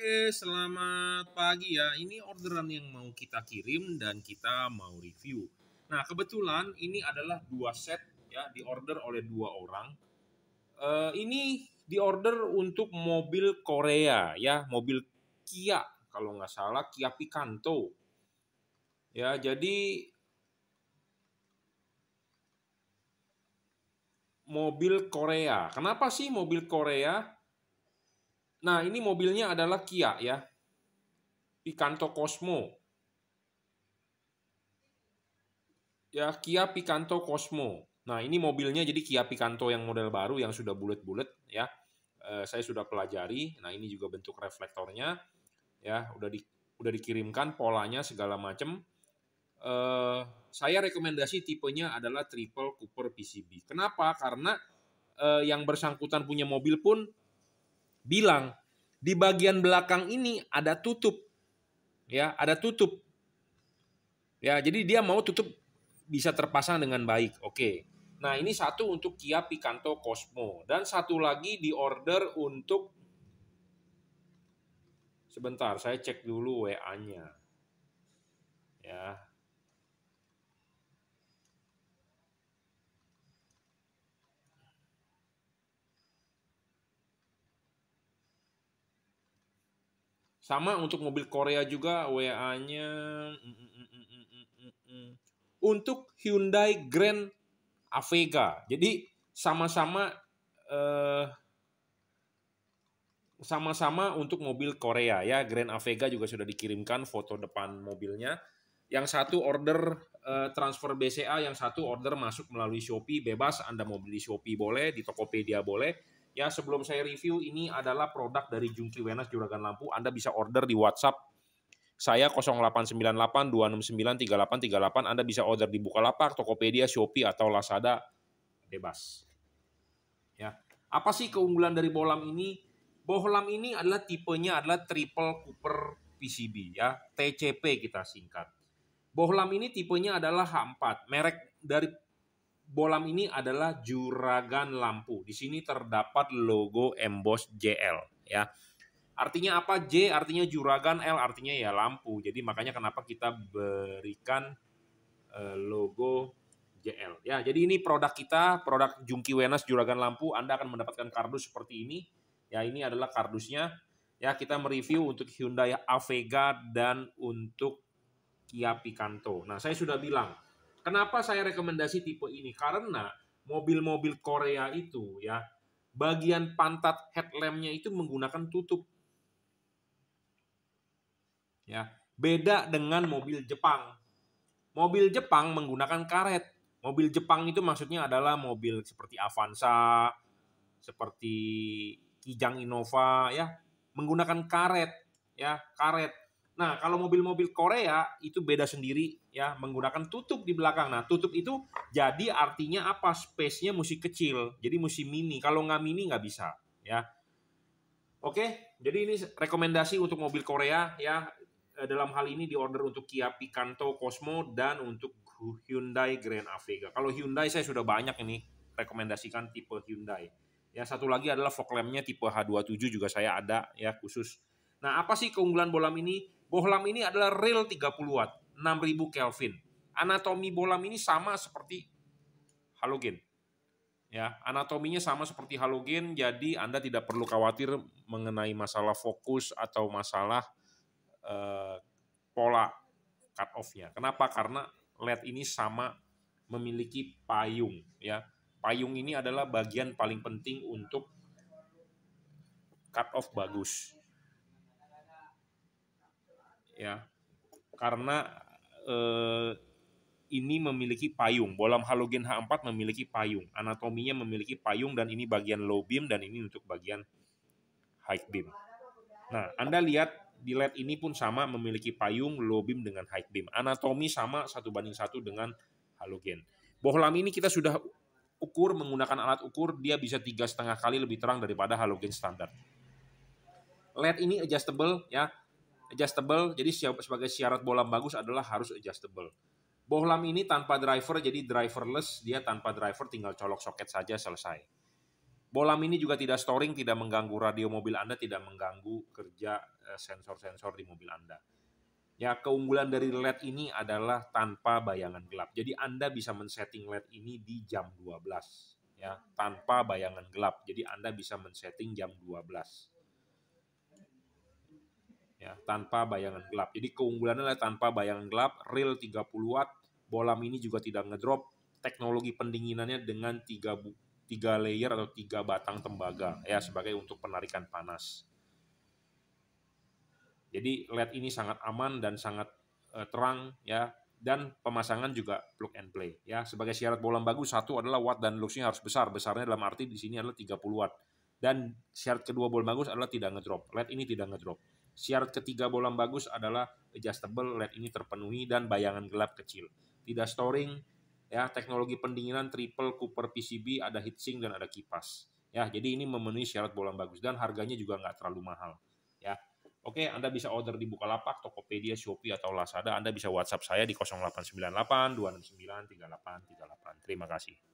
Oke, selamat pagi ya. Ini orderan yang mau kita kirim dan kita mau review. Nah, kebetulan ini adalah dua set ya diorder oleh dua orang. Uh, ini diorder untuk mobil Korea ya, mobil Kia kalau nggak salah Kia Picanto. Ya, jadi mobil Korea. Kenapa sih mobil Korea? Nah, ini mobilnya adalah Kia ya. Picanto Cosmo. Ya, Kia Picanto Cosmo. Nah, ini mobilnya jadi Kia Picanto yang model baru yang sudah bulat-bulat ya. E, saya sudah pelajari. Nah, ini juga bentuk reflektornya ya, udah di udah dikirimkan polanya segala macam. E, eh, saya rekomendasi tipenya adalah triple Cooper PCB. Kenapa? Karena e, yang bersangkutan punya mobil pun bilang di bagian belakang ini ada tutup. Ya, ada tutup. Ya, jadi dia mau tutup bisa terpasang dengan baik. Oke. Nah, ini satu untuk Kia Picanto Cosmo dan satu lagi di order untuk Sebentar, saya cek dulu WA-nya. Ya, Sama untuk mobil Korea juga WA-nya. Untuk Hyundai Grand Avega. Jadi sama-sama sama eh, sama-sama untuk mobil Korea ya. Grand Avega juga sudah dikirimkan foto depan mobilnya. Yang satu order eh, transfer BCA, yang satu order masuk melalui Shopee bebas. Anda mau beli Shopee boleh, di Tokopedia boleh Ya, sebelum saya review, ini adalah produk dari Jungki Wenas Juragan Lampu. Anda bisa order di WhatsApp saya 0898 269 Anda bisa order di Bukalapak, Tokopedia, Shopee, atau Lazada. Bebas. Ya. Apa sih keunggulan dari bohlam ini? Bohlam ini adalah tipenya adalah triple Cooper PCB ya, TCP kita singkat. Bohlam ini tipenya adalah H4, merek dari bolam ini adalah juragan lampu. Di sini terdapat logo emboss JL ya. Artinya apa? J artinya juragan, L artinya ya lampu. Jadi makanya kenapa kita berikan eh, logo JL. Ya, jadi ini produk kita, produk Jungki Wenas Juragan Lampu. Anda akan mendapatkan kardus seperti ini. Ya, ini adalah kardusnya. Ya, kita mereview untuk Hyundai Avega dan untuk Kia Picanto. Nah, saya sudah bilang Kenapa saya rekomendasi tipe ini? Karena mobil-mobil Korea itu ya bagian pantat headlampnya itu menggunakan tutup. Ya, beda dengan mobil Jepang. Mobil Jepang menggunakan karet. Mobil Jepang itu maksudnya adalah mobil seperti Avanza, seperti Kijang Innova ya, menggunakan karet ya, karet Nah, kalau mobil-mobil Korea itu beda sendiri ya, menggunakan tutup di belakang. Nah, tutup itu jadi artinya apa? Space-nya mesti kecil, jadi mesti mini. Kalau nggak mini nggak bisa ya. Oke, jadi ini rekomendasi untuk mobil Korea ya. Eh, dalam hal ini diorder untuk Kia Picanto Cosmo dan untuk Hyundai Grand Avega. Kalau Hyundai saya sudah banyak ini rekomendasikan tipe Hyundai. Ya, satu lagi adalah fog lamp-nya tipe H27 juga saya ada ya khusus. Nah, apa sih keunggulan bolam ini? Bohlam ini adalah real 30 watt, 6000 Kelvin. Anatomi bohlam ini sama seperti halogen. Ya, anatominya sama seperti halogen, jadi Anda tidak perlu khawatir mengenai masalah fokus atau masalah eh, pola cut off-nya. Kenapa? Karena LED ini sama memiliki payung, ya. Payung ini adalah bagian paling penting untuk cut off bagus ya karena eh, ini memiliki payung. Bolam halogen H4 memiliki payung. Anatominya memiliki payung dan ini bagian low beam dan ini untuk bagian high beam. Nah, Anda lihat di LED ini pun sama memiliki payung low beam dengan high beam. Anatomi sama satu banding satu dengan halogen. Bohlam ini kita sudah ukur menggunakan alat ukur, dia bisa tiga setengah kali lebih terang daripada halogen standar. LED ini adjustable ya, adjustable. Jadi sebagai syarat bohlam bagus adalah harus adjustable. Bohlam ini tanpa driver jadi driverless, dia tanpa driver tinggal colok soket saja selesai. Bohlam ini juga tidak storing, tidak mengganggu radio mobil Anda, tidak mengganggu kerja eh, sensor-sensor di mobil Anda. Ya, keunggulan dari LED ini adalah tanpa bayangan gelap. Jadi Anda bisa men-setting LED ini di jam 12 ya, tanpa bayangan gelap. Jadi Anda bisa men-setting jam 12 ya tanpa bayangan gelap. Jadi keunggulannya adalah tanpa bayangan gelap, real 30 watt, bola mini juga tidak ngedrop, teknologi pendinginannya dengan tiga tiga layer atau tiga batang tembaga ya sebagai untuk penarikan panas. Jadi LED ini sangat aman dan sangat uh, terang ya dan pemasangan juga plug and play ya. Sebagai syarat bola bagus satu adalah watt dan luxnya harus besar. Besarnya dalam arti di sini adalah 30 watt. Dan syarat kedua bola bagus adalah tidak ngedrop. LED ini tidak ngedrop. Syarat ketiga bolam bagus adalah adjustable LED ini terpenuhi dan bayangan gelap kecil. Tidak storing, ya teknologi pendinginan triple Cooper PCB, ada heatsink dan ada kipas. Ya, jadi ini memenuhi syarat bolam bagus dan harganya juga nggak terlalu mahal. Ya, Oke, Anda bisa order di Bukalapak, Tokopedia, Shopee, atau Lazada. Anda bisa WhatsApp saya di 0898 269 3838. Terima kasih.